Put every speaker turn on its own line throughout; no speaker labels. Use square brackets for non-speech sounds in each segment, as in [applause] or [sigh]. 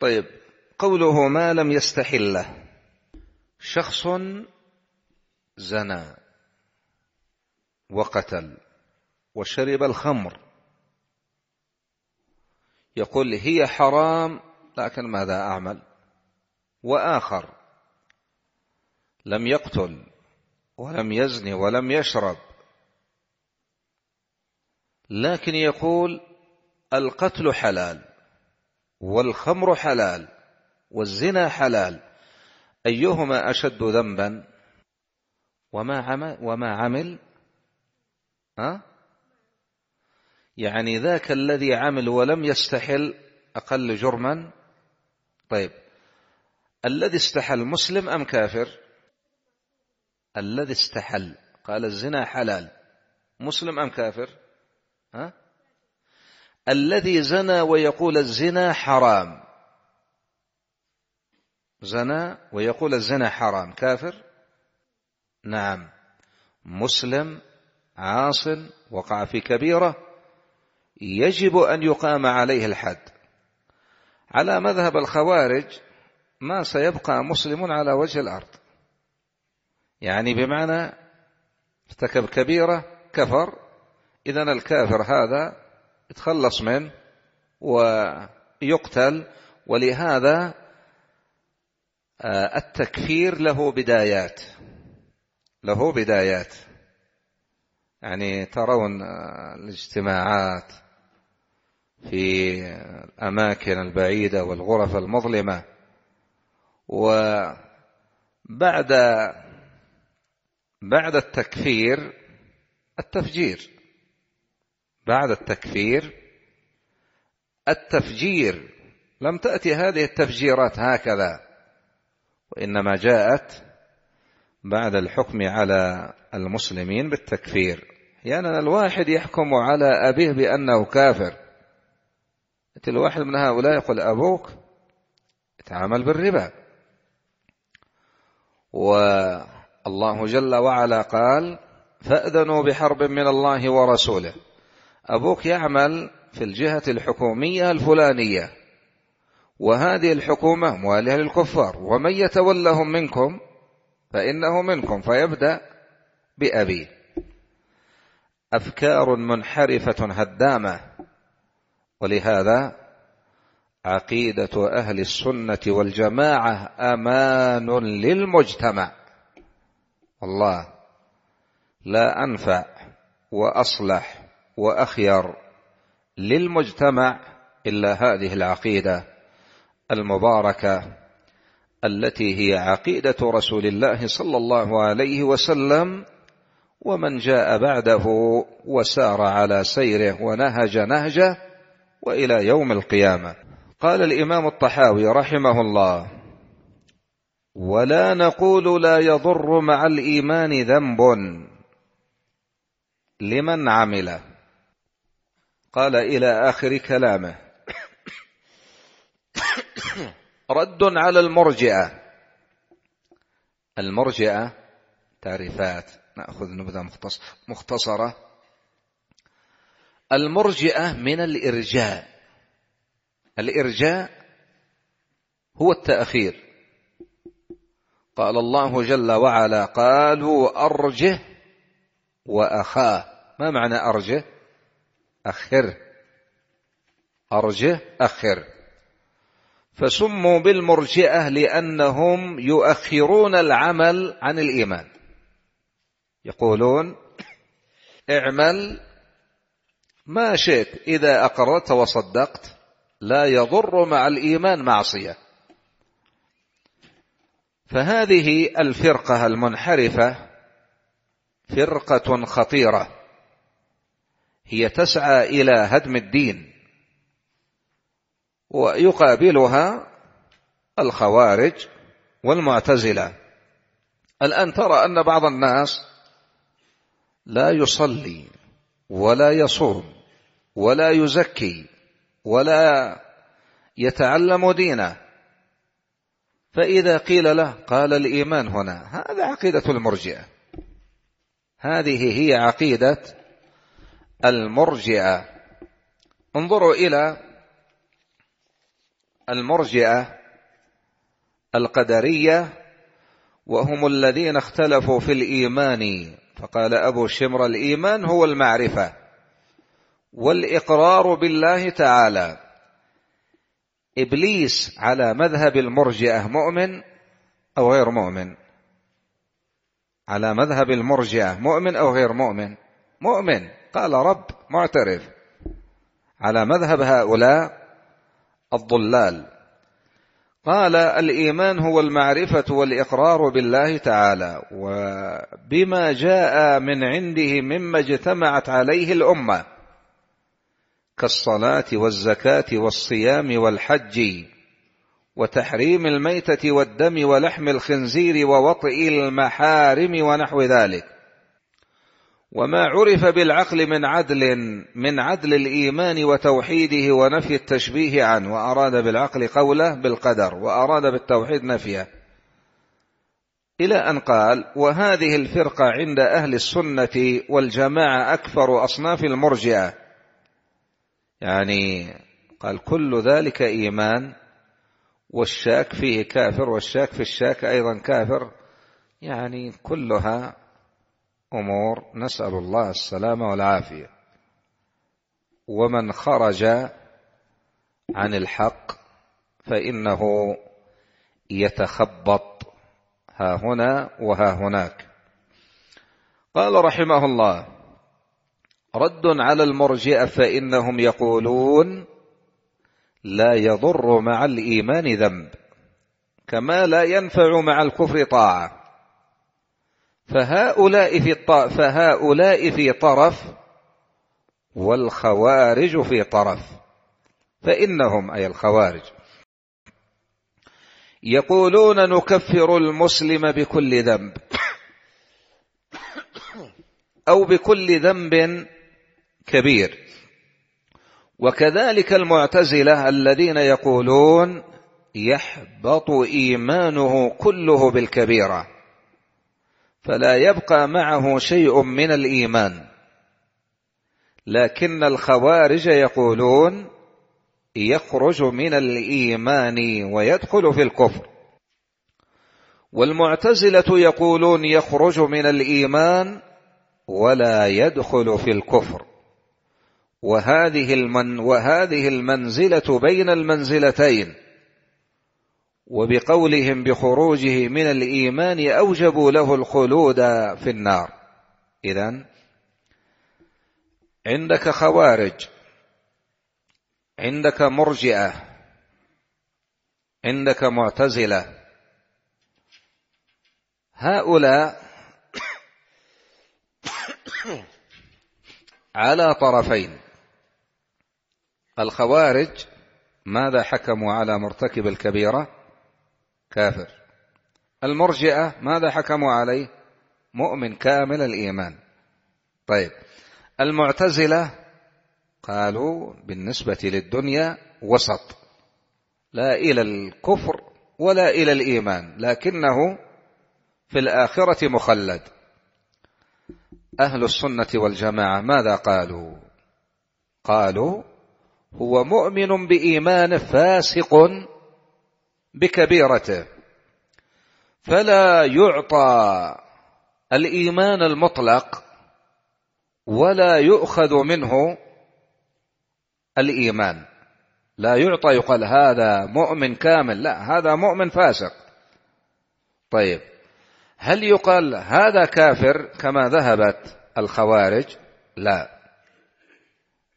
طيب قوله ما لم يستحله شخص زنى وقتل وشرب الخمر يقول هي حرام لكن ماذا أعمل وآخر لم يقتل ولم يزني ولم يشرب لكن يقول القتل حلال والخمر حلال والزنا حلال أيهما أشد ذنبا وما عمل, وما عمل ها؟ يعني ذاك الذي عمل ولم يستحل أقل جرما طيب الذي استحل مسلم أم كافر الذي استحل قال الزنا حلال مسلم أم كافر ها؟ الذي زنى ويقول الزنا حرام زنى ويقول الزنا حرام كافر نعم مسلم عاص وقع في كبيرة يجب أن يقام عليه الحد على مذهب الخوارج ما سيبقى مسلم على وجه الأرض يعني بمعنى ارتكب كبيرة كفر إذا الكافر هذا يتخلص منه ويقتل ولهذا آه، التكفير له بدايات له بدايات يعني ترون آه، الاجتماعات في الأماكن البعيدة والغرف المظلمة وبعد بعد التكفير التفجير بعد التكفير التفجير لم تأتي هذه التفجيرات هكذا وإنما جاءت بعد الحكم على المسلمين بالتكفير يعني الواحد يحكم على أبيه بأنه كافر الواحد من هؤلاء يقول أبوك تعامل بالربا والله جل وعلا قال فأذنوا بحرب من الله ورسوله أبوك يعمل في الجهة الحكومية الفلانية وهذه الحكومة موالية للكفار ومن يتولهم منكم فإنه منكم فيبدأ بأبيه أفكار منحرفة هدامة ولهذا عقيدة أهل السنة والجماعة أمان للمجتمع الله لا أنفع وأصلح وأخير للمجتمع إلا هذه العقيدة المباركة التي هي عقيدة رسول الله صلى الله عليه وسلم ومن جاء بعده وسار على سيره ونهج نهجه وإلى يوم القيامة قال الإمام الطحاوي رحمه الله ولا نقول لا يضر مع الإيمان ذنب لمن عمله قال إلى آخر كلامه رد على المرجئة المرجئة تعريفات نأخذ نبذة مختصرة المرجئة من الإرجاء الإرجاء هو التأخير قال الله جل وعلا قالوا أرجه وأخاه ما معنى أرجه أخره أرجه أخر فسموا بالمرجئة لأنهم يؤخرون العمل عن الإيمان يقولون اعمل ما شئت إذا أقررت وصدقت لا يضر مع الإيمان معصية فهذه الفرقة المنحرفة فرقة خطيرة هي تسعى إلى هدم الدين ويقابلها الخوارج والمعتزلة الآن ترى أن بعض الناس لا يصلي ولا يصوم ولا يزكي ولا يتعلم دينه فإذا قيل له قال الإيمان هنا هذا عقيدة المرجئة هذه هي عقيدة المرجئة انظروا إلى المرجئة القدرية وهم الذين اختلفوا في الإيمان فقال أبو شمر الإيمان هو المعرفة والإقرار بالله تعالى إبليس على مذهب المرجئة مؤمن أو غير مؤمن على مذهب المرجئة مؤمن أو غير مؤمن مؤمن قال رب معترف على مذهب هؤلاء الضلال قال الإيمان هو المعرفة والإقرار بالله تعالى وبما جاء من عنده مما اجتمعت عليه الأمة كالصلاة والزكاة والصيام والحج وتحريم الميتة والدم ولحم الخنزير ووطئ المحارم ونحو ذلك وما عرف بالعقل من عدل من عدل الإيمان وتوحيده ونفي التشبيه عنه وأراد بالعقل قوله بالقدر وأراد بالتوحيد نفيه إلى أن قال وهذه الفرقة عند أهل السنة والجماعة أكثر أصناف المرجئة يعني قال كل ذلك إيمان والشاك فيه كافر والشاك في الشاك أيضا كافر يعني كلها أمور نسأل الله السلامة والعافية ومن خرج عن الحق فإنه يتخبط ها هنا وها هناك قال رحمه الله رد على المرجئة فإنهم يقولون لا يضر مع الإيمان ذنب كما لا ينفع مع الكفر طاعة فهؤلاء في فهؤلاء في طرف والخوارج في طرف فإنهم أي الخوارج يقولون نكفر المسلم بكل ذنب أو بكل ذنب كبير وكذلك المعتزلة الذين يقولون يحبط إيمانه كله بالكبيرة فلا يبقى معه شيء من الإيمان لكن الخوارج يقولون يخرج من الإيمان ويدخل في الكفر والمعتزلة يقولون يخرج من الإيمان ولا يدخل في الكفر وهذه المن وهذه المنزلة بين المنزلتين وبقولهم بخروجه من الإيمان أوجبوا له الخلود في النار إذا عندك خوارج عندك مرجئة عندك معتزلة هؤلاء [coughs] على طرفين الخوارج ماذا حكموا على مرتكب الكبيره كافر المرجئة ماذا حكموا عليه مؤمن كامل الإيمان طيب المعتزلة قالوا بالنسبة للدنيا وسط لا إلى الكفر ولا إلى الإيمان لكنه في الآخرة مخلد أهل السنة والجماعة ماذا قالوا قالوا هو مؤمن بإيمان فاسق بكبيرته فلا يعطى الايمان المطلق ولا يؤخذ منه الايمان لا يعطى يقال هذا مؤمن كامل لا هذا مؤمن فاسق طيب هل يقال هذا كافر كما ذهبت الخوارج لا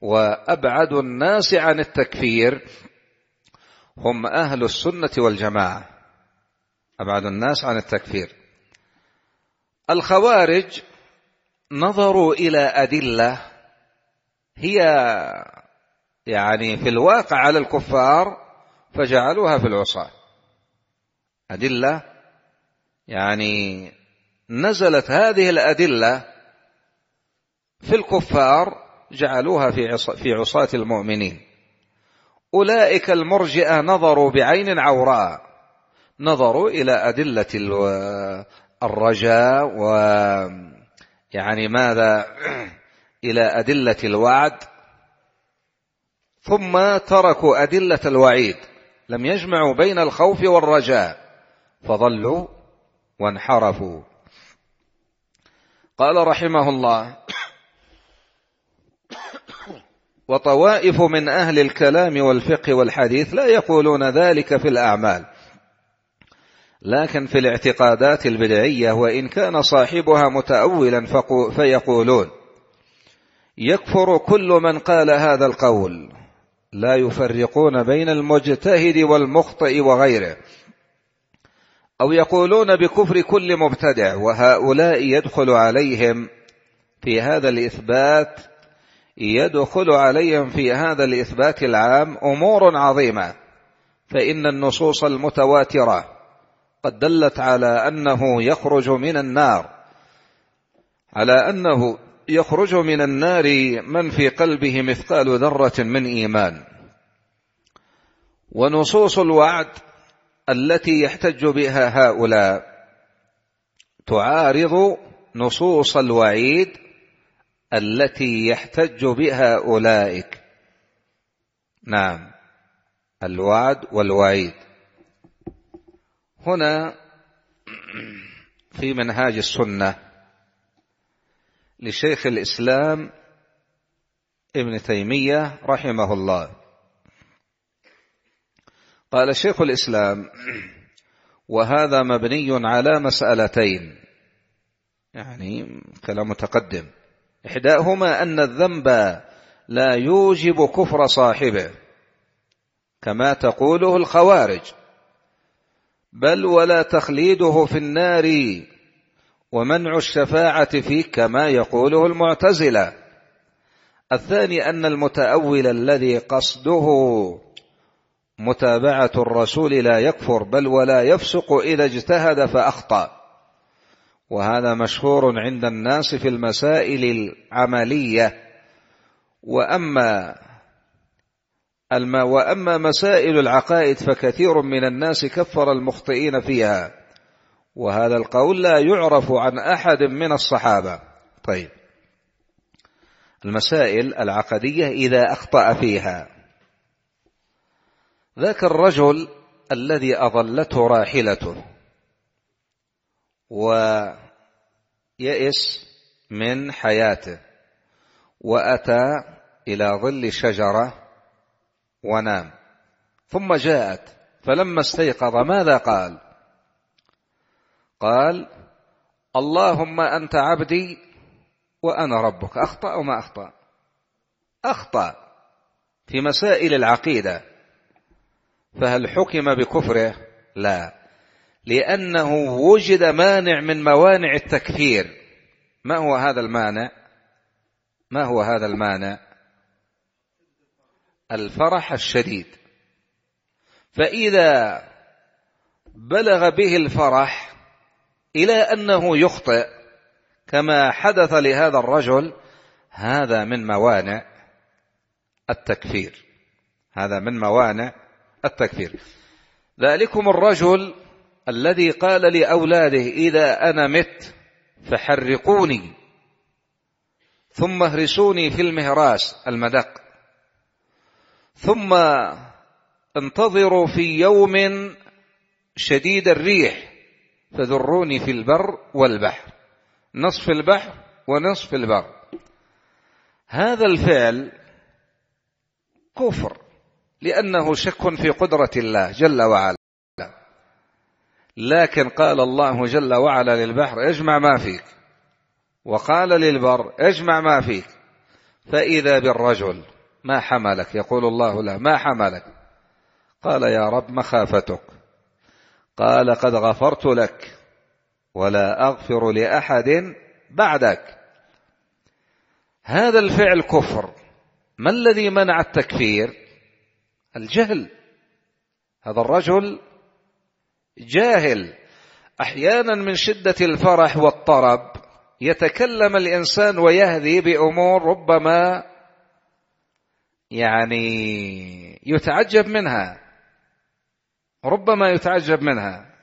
وابعد الناس عن التكفير هم أهل السنة والجماعة أبعد الناس عن التكفير الخوارج نظروا إلى أدلة هي يعني في الواقع على الكفار فجعلوها في العصاة أدلة يعني نزلت هذه الأدلة في الكفار جعلوها في عصاة المؤمنين أولئك المرجئة نظروا بعين عوراء نظروا إلى أدلة الرجاء و يعني ماذا إلى أدلة الوعد ثم تركوا أدلة الوعيد لم يجمعوا بين الخوف والرجاء فضلوا وانحرفوا قال رحمه الله وطوائف من أهل الكلام والفقه والحديث لا يقولون ذلك في الأعمال لكن في الاعتقادات البدعية وإن كان صاحبها متأولا فيقولون يكفر كل من قال هذا القول لا يفرقون بين المجتهد والمخطئ وغيره أو يقولون بكفر كل مبتدع وهؤلاء يدخل عليهم في هذا الإثبات يدخل عليهم في هذا الإثبات العام أمور عظيمة فإن النصوص المتواترة قد دلت على أنه يخرج من النار على أنه يخرج من النار من في قلبه مثقال ذرة من إيمان ونصوص الوعد التي يحتج بها هؤلاء تعارض نصوص الوعيد التي يحتج بها أولئك نعم الوعد والوعيد هنا في منهاج السنة لشيخ الإسلام ابن تيمية رحمه الله قال شيخ الإسلام وهذا مبني على مسألتين يعني كلام متقدم إحداهما أن الذنب لا يوجب كفر صاحبه كما تقوله الخوارج بل ولا تخليده في النار ومنع الشفاعة فيه كما يقوله المعتزلة الثاني أن المتأول الذي قصده متابعة الرسول لا يكفر بل ولا يفسق إذا اجتهد فأخطأ وهذا مشهور عند الناس في المسائل العملية وأما الم... وأما مسائل العقائد فكثير من الناس كفر المخطئين فيها وهذا القول لا يعرف عن أحد من الصحابة طيب المسائل العقدية إذا أخطأ فيها ذاك الرجل الذي أضلته راحلته ويئس من حياته وأتى إلى ظل شجرة ونام ثم جاءت فلما استيقظ ماذا قال قال اللهم أنت عبدي وأنا ربك أخطأ أو ما أخطأ أخطأ في مسائل العقيدة فهل حكم بكفره لا لأنه وجد مانع من موانع التكفير ما هو هذا المانع ما هو هذا المانع الفرح الشديد فإذا بلغ به الفرح إلى أنه يخطئ كما حدث لهذا الرجل هذا من موانع التكفير هذا من موانع التكفير ذلكم الرجل الذي قال لأولاده إذا أنا مت فحرقوني ثم اهرسوني في المهراس المدق ثم انتظروا في يوم شديد الريح فذروني في البر والبحر نصف البحر ونصف البر هذا الفعل كفر لأنه شك في قدرة الله جل وعلا لكن قال الله جل وعلا للبحر اجمع ما فيك وقال للبر اجمع ما فيك فإذا بالرجل ما حملك يقول الله له ما حملك قال يا رب مخافتك قال قد غفرت لك ولا أغفر لأحد بعدك هذا الفعل كفر ما الذي منع التكفير الجهل هذا الرجل جاهل احيانا من شده الفرح والطرب يتكلم الانسان ويهذي بامور ربما يعني يتعجب منها ربما يتعجب منها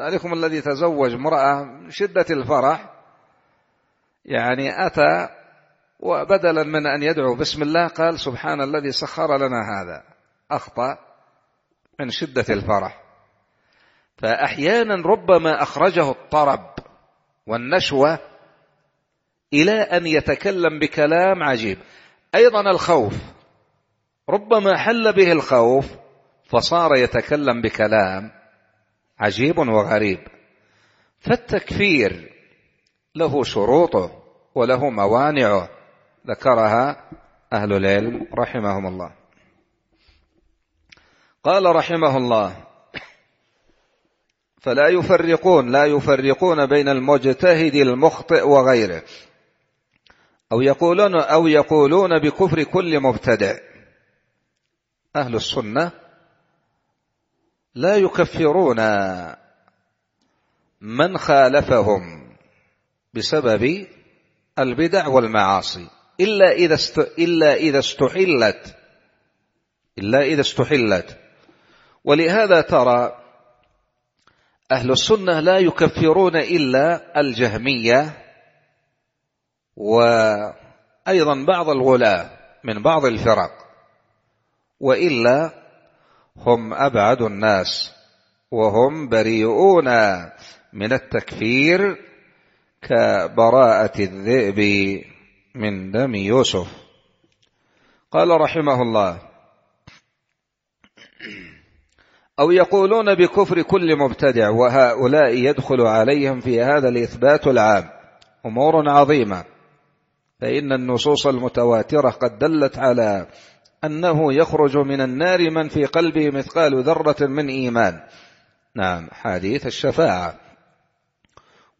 ذلكم الذي تزوج امراه من شده الفرح يعني اتى وبدلا من ان يدعو بسم الله قال سبحان الذي سخر لنا هذا اخطا من شده الفرح فأحيانا ربما أخرجه الطرب والنشوة إلى أن يتكلم بكلام عجيب أيضا الخوف ربما حل به الخوف فصار يتكلم بكلام عجيب وغريب فالتكفير له شروطه وله موانعه ذكرها أهل العلم رحمهم الله قال رحمه الله فلا يفرقون لا يفرقون بين المجتهد المخطئ وغيره أو يقولون أو يقولون بكفر كل مبتدع أهل السنة لا يكفرون من خالفهم بسبب البدع والمعاصي إلا إذا است... إلا إذا استحلت إلا إذا استحلت ولهذا ترى أهل السنة لا يكفرون إلا الجهمية وأيضا بعض الغلاة من بعض الفرق وإلا هم أبعد الناس وهم بريئون من التكفير كبراءة الذئب من دم يوسف قال رحمه الله أو يقولون بكفر كل مبتدع وهؤلاء يدخل عليهم في هذا الإثبات العام أمور عظيمة فإن النصوص المتواترة قد دلت على أنه يخرج من النار من في قلبه مثقال ذرة من إيمان نعم حديث الشفاعة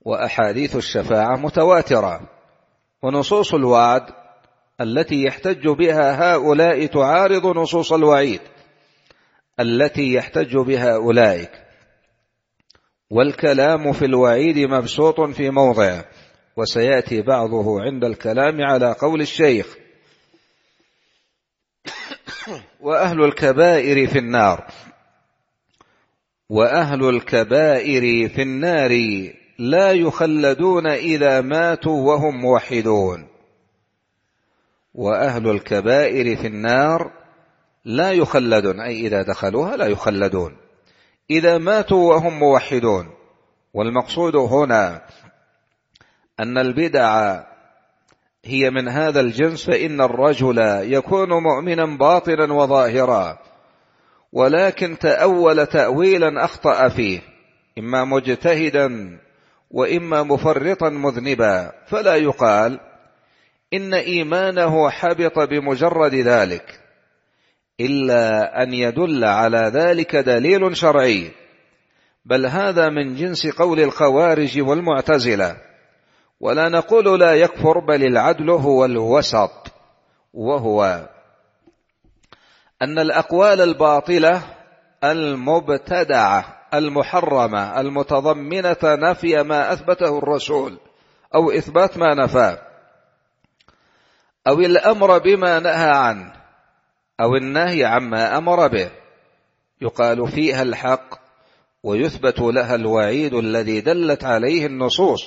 وأحاديث الشفاعة متواترة ونصوص الوعد التي يحتج بها هؤلاء تعارض نصوص الوعيد التي يحتج بها أولئك والكلام في الوعيد مبسوط في موضع وسيأتي بعضه عند الكلام على قول الشيخ وأهل الكبائر في النار وأهل الكبائر في النار لا يخلدون إذا ماتوا وهم موحدون وأهل الكبائر في النار لا يخلدون أي إذا دخلوها لا يخلدون إذا ماتوا وهم موحدون والمقصود هنا أن البدع هي من هذا الجنس فإن الرجل يكون مؤمنا باطنا وظاهرا ولكن تأول تأويلا أخطأ فيه إما مجتهدا وإما مفرطا مذنبا فلا يقال إن إيمانه حبط بمجرد ذلك إلا أن يدل على ذلك دليل شرعي بل هذا من جنس قول الخوارج والمعتزلة ولا نقول لا يكفر بل العدل هو الوسط وهو أن الأقوال الباطلة المبتدعة المحرمة المتضمنة نفي ما أثبته الرسول أو إثبات ما نفاه أو الأمر بما نهى عنه أو النهي عما أمر به يقال فيها الحق ويثبت لها الوعيد الذي دلت عليه النصوص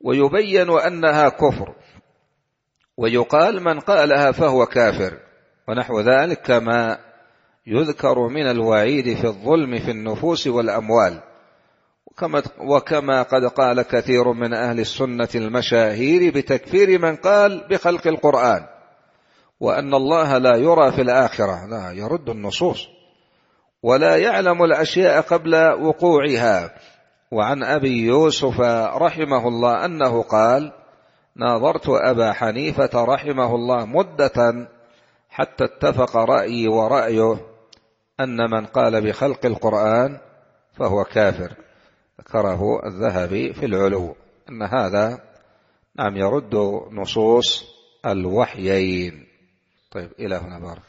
ويبين أنها كفر ويقال من قالها فهو كافر ونحو ذلك كما يذكر من الوعيد في الظلم في النفوس والأموال وكما, وكما قد قال كثير من أهل السنة المشاهير بتكفير من قال بخلق القرآن وأن الله لا يرى في الآخرة لا يرد النصوص ولا يعلم الأشياء قبل وقوعها وعن أبي يوسف رحمه الله أنه قال ناظرت أبا حنيفة رحمه الله مدة حتى اتفق رأيي ورأيه أن من قال بخلق القرآن فهو كافر ذكره الذهبي في العلو أن هذا نعم يرد نصوص الوحيين طيب إلى هنا بارك